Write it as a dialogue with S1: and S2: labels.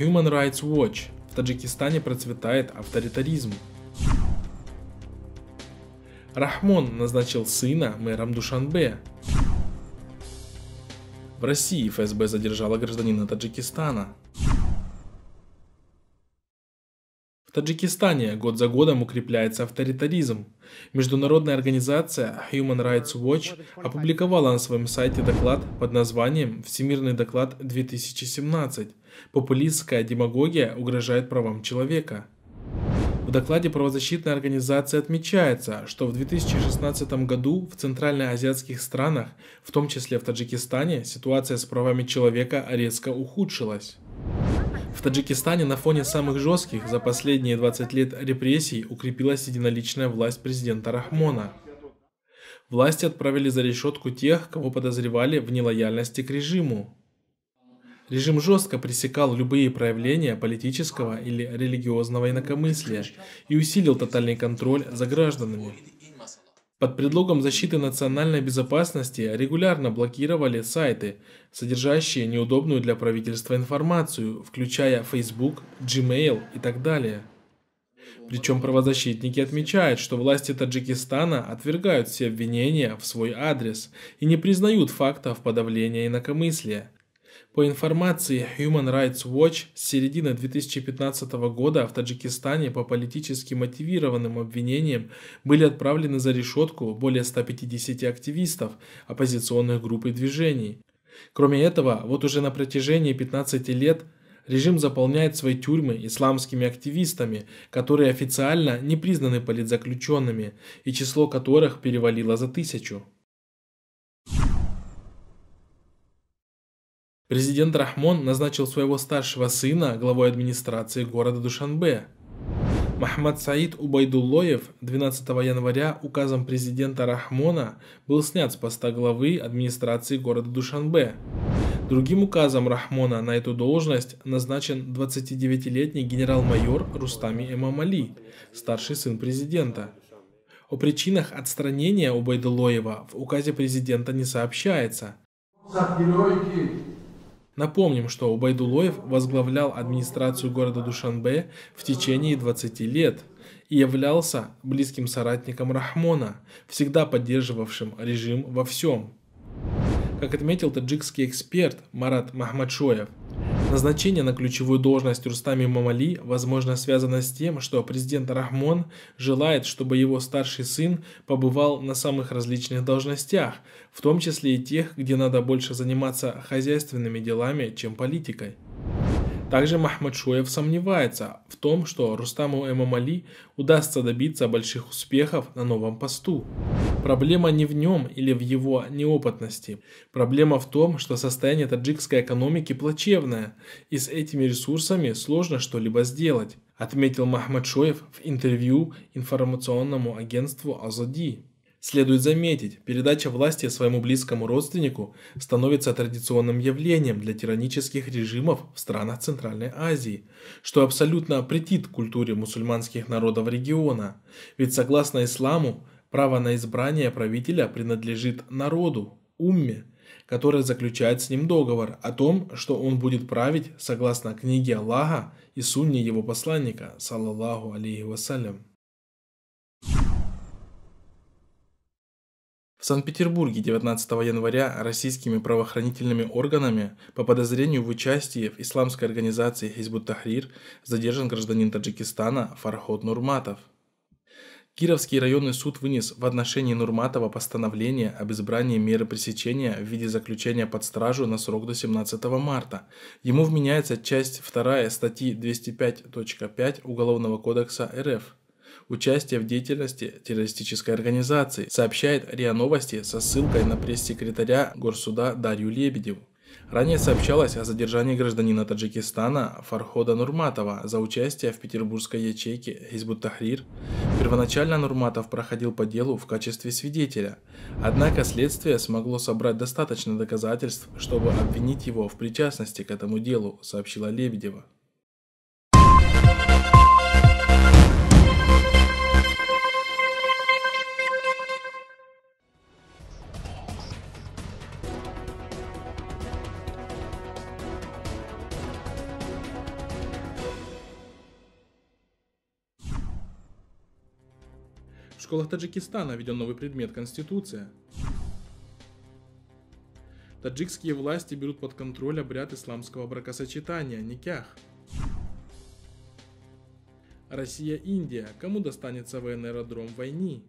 S1: Human Rights Watch. В Таджикистане процветает авторитаризм. Рахмон назначил сына мэром Душанбе. В России ФСБ задержала гражданина Таджикистана. Таджикистане год за годом укрепляется авторитаризм. Международная организация Human Rights Watch опубликовала на своем сайте доклад под названием «Всемирный доклад 2017. Популистская демагогия угрожает правам человека». В докладе правозащитной организации отмечается, что в 2016 году в центральноазиатских странах, в том числе в Таджикистане, ситуация с правами человека резко ухудшилась. В Таджикистане на фоне самых жестких за последние 20 лет репрессий укрепилась единоличная власть президента Рахмона. Власти отправили за решетку тех, кого подозревали в нелояльности к режиму. Режим жестко пресекал любые проявления политического или религиозного инакомыслия и усилил тотальный контроль за гражданами под предлогом защиты национальной безопасности регулярно блокировали сайты, содержащие неудобную для правительства информацию, включая Facebook, Gmail и так далее. Причем правозащитники отмечают, что власти Таджикистана отвергают все обвинения в свой адрес и не признают фактов подавления инакомыслия – по информации Human Rights Watch, с середины 2015 года в Таджикистане по политически мотивированным обвинениям были отправлены за решетку более 150 активистов оппозиционных групп и движений. Кроме этого, вот уже на протяжении 15 лет режим заполняет свои тюрьмы исламскими активистами, которые официально не признаны политзаключенными и число которых перевалило за тысячу. Президент Рахмон назначил своего старшего сына главой администрации города Душанбе. Махмад Саид Убайдуллоев 12 января указом президента Рахмона был снят с поста главы администрации города Душанбе. Другим указом Рахмона на эту должность назначен 29-летний генерал-майор Рустами Эмамали, старший сын президента. О причинах отстранения Убайдуллоева в указе президента не сообщается. Напомним, что Убайдулоев возглавлял администрацию города Душанбе в течение 20 лет и являлся близким соратником Рахмона, всегда поддерживавшим режим во всем. Как отметил таджикский эксперт Марат Махмадшоев, Назначение на ключевую должность Рустами Мамали, возможно, связано с тем, что президент Рахмон желает, чтобы его старший сын побывал на самых различных должностях, в том числе и тех, где надо больше заниматься хозяйственными делами, чем политикой. Также Махмад Шуев сомневается в том, что Рустаму Эмамали удастся добиться больших успехов на новом посту. Проблема не в нем или в его неопытности. Проблема в том, что состояние таджикской экономики плачевное, и с этими ресурсами сложно что-либо сделать, отметил Махмад Шоев в интервью информационному агентству Азади. Следует заметить, передача власти своему близкому родственнику становится традиционным явлением для тиранических режимов в странах Центральной Азии, что абсолютно опретит культуре мусульманских народов региона, ведь согласно исламу, право на избрание правителя принадлежит народу, умме, который заключает с ним договор о том, что он будет править согласно книге Аллаха и сунне его посланника, саллаллаху алейхи вассалям. В Санкт-Петербурге 19 января российскими правоохранительными органами по подозрению в участии в исламской организации Хизбут Тахрир задержан гражданин Таджикистана Фарход Нурматов. Кировский районный суд вынес в отношении Нурматова постановление об избрании меры пресечения в виде заключения под стражу на срок до 17 марта. Ему вменяется часть 2 статьи 205.5 Уголовного кодекса РФ – участие в деятельности террористической организации, сообщает РИА Новости со ссылкой на пресс-секретаря Горсуда Дарью Лебедеву. Ранее сообщалось о задержании гражданина Таджикистана Фархода Нурматова за участие в петербургской ячейке Хизбут-Тахрир. Первоначально Нурматов проходил по делу в качестве свидетеля, однако следствие смогло собрать достаточно доказательств, чтобы обвинить его в причастности к этому делу, сообщила Лебедева. школах Таджикистана введен новый предмет – Конституция. Таджикские власти берут под контроль обряд исламского бракосочетания – никях. Россия-Индия. Кому достанется военный аэродром войны?